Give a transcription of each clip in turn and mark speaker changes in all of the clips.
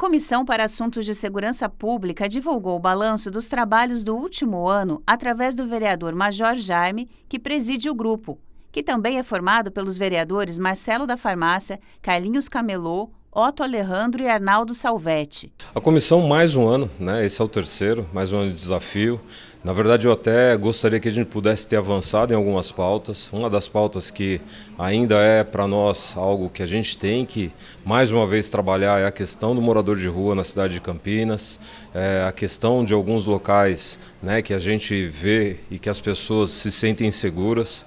Speaker 1: Comissão para Assuntos de Segurança Pública divulgou o balanço dos trabalhos do último ano através do vereador Major Jaime, que preside o grupo, que também é formado pelos vereadores Marcelo da Farmácia, Carlinhos Camelô, Otto Alejandro e Arnaldo Salvetti.
Speaker 2: A comissão mais um ano, né? Esse é o terceiro, mais um ano de desafio. Na verdade, eu até gostaria que a gente pudesse ter avançado em algumas pautas. Uma das pautas que ainda é para nós algo que a gente tem que, mais uma vez, trabalhar é a questão do morador de rua na cidade de Campinas, é a questão de alguns locais né, que a gente vê e que as pessoas se sentem seguras.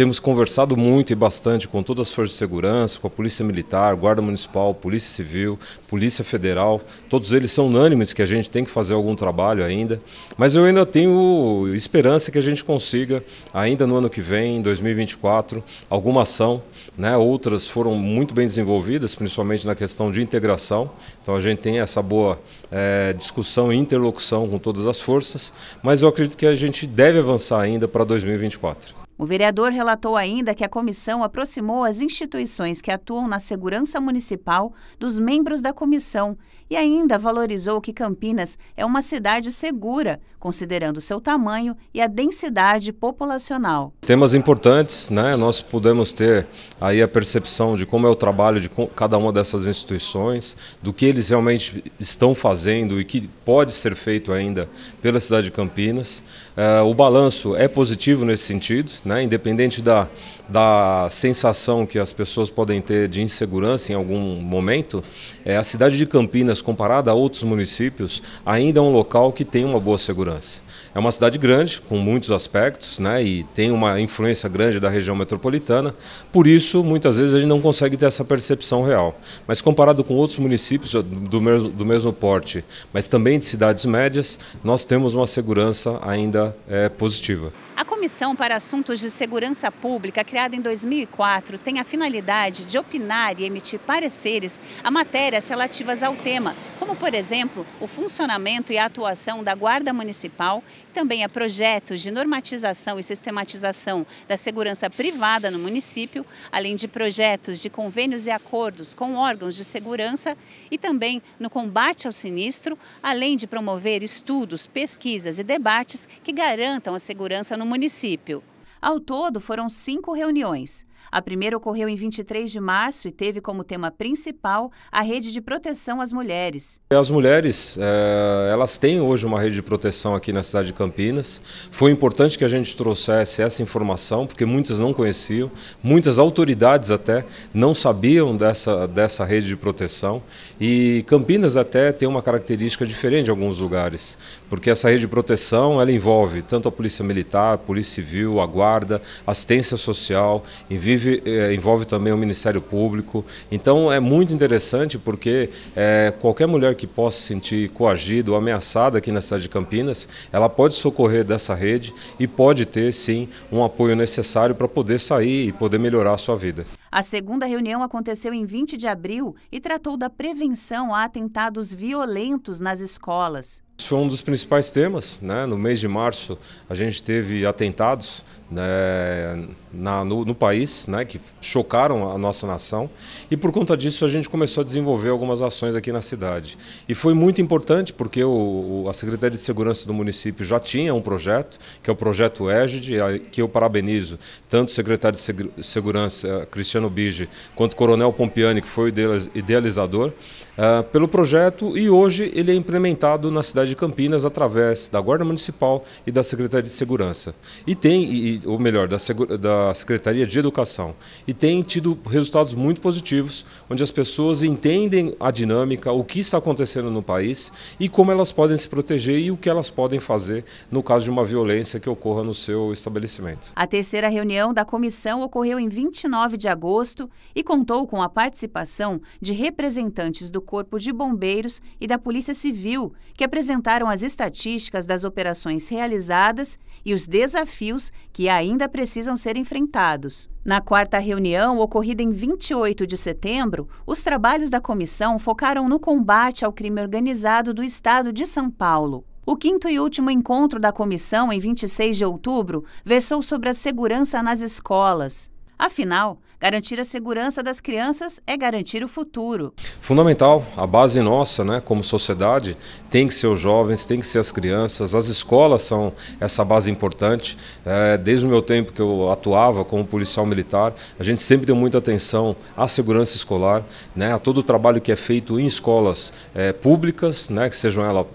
Speaker 2: Temos conversado muito e bastante com todas as forças de segurança, com a Polícia Militar, Guarda Municipal, Polícia Civil, Polícia Federal. Todos eles são unânimes que a gente tem que fazer algum trabalho ainda. Mas eu ainda tenho esperança que a gente consiga, ainda no ano que vem, em 2024, alguma ação. Né? Outras foram muito bem desenvolvidas, principalmente na questão de integração. Então a gente tem essa boa é, discussão e interlocução com todas as forças. Mas eu acredito que a gente deve avançar ainda para 2024.
Speaker 1: O vereador relatou ainda que a comissão aproximou as instituições que atuam na segurança municipal dos membros da comissão e ainda valorizou que Campinas é uma cidade segura, considerando seu tamanho e a densidade populacional.
Speaker 2: Temas importantes, né? Nós pudemos ter aí a percepção de como é o trabalho de cada uma dessas instituições, do que eles realmente estão fazendo e que pode ser feito ainda pela cidade de Campinas. Eh, o balanço é positivo nesse sentido né? independente da, da sensação que as pessoas podem ter de insegurança em algum momento, é, a cidade de Campinas, comparada a outros municípios, ainda é um local que tem uma boa segurança. É uma cidade grande, com muitos aspectos, né? e tem uma influência grande da região metropolitana, por isso, muitas vezes, a gente não consegue ter essa percepção real. Mas comparado com outros municípios do mesmo, do mesmo porte, mas também de cidades médias, nós temos uma segurança ainda é, positiva.
Speaker 1: A Comissão para Assuntos de Segurança Pública, criada em 2004, tem a finalidade de opinar e emitir pareceres a matérias relativas ao tema, como, por exemplo, o funcionamento e a atuação da Guarda Municipal, também a projetos de normatização e sistematização da segurança privada no município, além de projetos de convênios e acordos com órgãos de segurança e também no combate ao sinistro, além de promover estudos, pesquisas e debates que garantam a segurança no município. Ao todo, foram cinco reuniões. A primeira ocorreu em 23 de março e teve como tema principal a rede de proteção às mulheres.
Speaker 2: As mulheres, é, elas têm hoje uma rede de proteção aqui na cidade de Campinas. Foi importante que a gente trouxesse essa informação, porque muitas não conheciam, muitas autoridades até não sabiam dessa, dessa rede de proteção. E Campinas até tem uma característica diferente de alguns lugares, porque essa rede de proteção ela envolve tanto a polícia militar, a polícia civil, a guarda, guarda, assistência social, envolve, eh, envolve também o Ministério Público. Então é muito interessante porque é, qualquer mulher que possa se sentir coagida ou ameaçada aqui na cidade de Campinas, ela pode socorrer dessa rede e pode ter sim um apoio necessário para poder sair e poder melhorar a sua vida.
Speaker 1: A segunda reunião aconteceu em 20 de abril e tratou da prevenção a atentados violentos nas escolas.
Speaker 2: Isso foi um dos principais temas. Né? No mês de março, a gente teve atentados né, na, no, no, país, né, que chocaram a nossa nação. E por conta disso a gente começou a desenvolver algumas ações aqui na cidade. E foi muito importante porque o, a Secretaria de Segurança do município já tinha um projeto, que é o projeto Égide, que eu parabenizo tanto o secretário de Segurança, eh, Cristiano Bige, quanto o Coronel Pompiani, que foi o idealizador. Uh, pelo projeto e hoje ele é implementado na cidade de Campinas através da Guarda Municipal e da Secretaria de Segurança. E tem e ou melhor, da, da Secretaria de Educação. E tem tido resultados muito positivos, onde as pessoas entendem a dinâmica, o que está acontecendo no país e como elas podem se proteger e o que elas podem fazer no caso de uma violência que ocorra no seu estabelecimento.
Speaker 1: A terceira reunião da comissão ocorreu em 29 de agosto e contou com a participação de representantes do Corpo de Bombeiros e da Polícia Civil, que apresentaram as estatísticas das operações realizadas e os desafios que ainda precisam ser enfrentados. Na quarta reunião, ocorrida em 28 de setembro, os trabalhos da comissão focaram no combate ao crime organizado do estado de São Paulo. O quinto e último encontro da comissão, em 26 de outubro, versou sobre a segurança nas escolas. Afinal, garantir a segurança das crianças é garantir o futuro.
Speaker 2: Fundamental, a base nossa, né, como sociedade, tem que ser os jovens, tem que ser as crianças, as escolas são essa base importante. É, desde o meu tempo que eu atuava como policial militar, a gente sempre deu muita atenção à segurança escolar, né, a todo o trabalho que é feito em escolas é, públicas, né, que sejam ela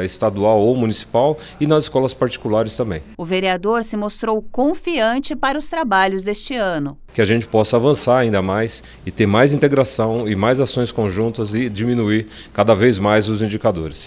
Speaker 2: é, estadual ou municipal, e nas escolas particulares também.
Speaker 1: O vereador se mostrou confiante para os trabalhos deste ano ano.
Speaker 2: Que a gente possa avançar ainda mais e ter mais integração e mais ações conjuntas e diminuir cada vez mais os indicadores.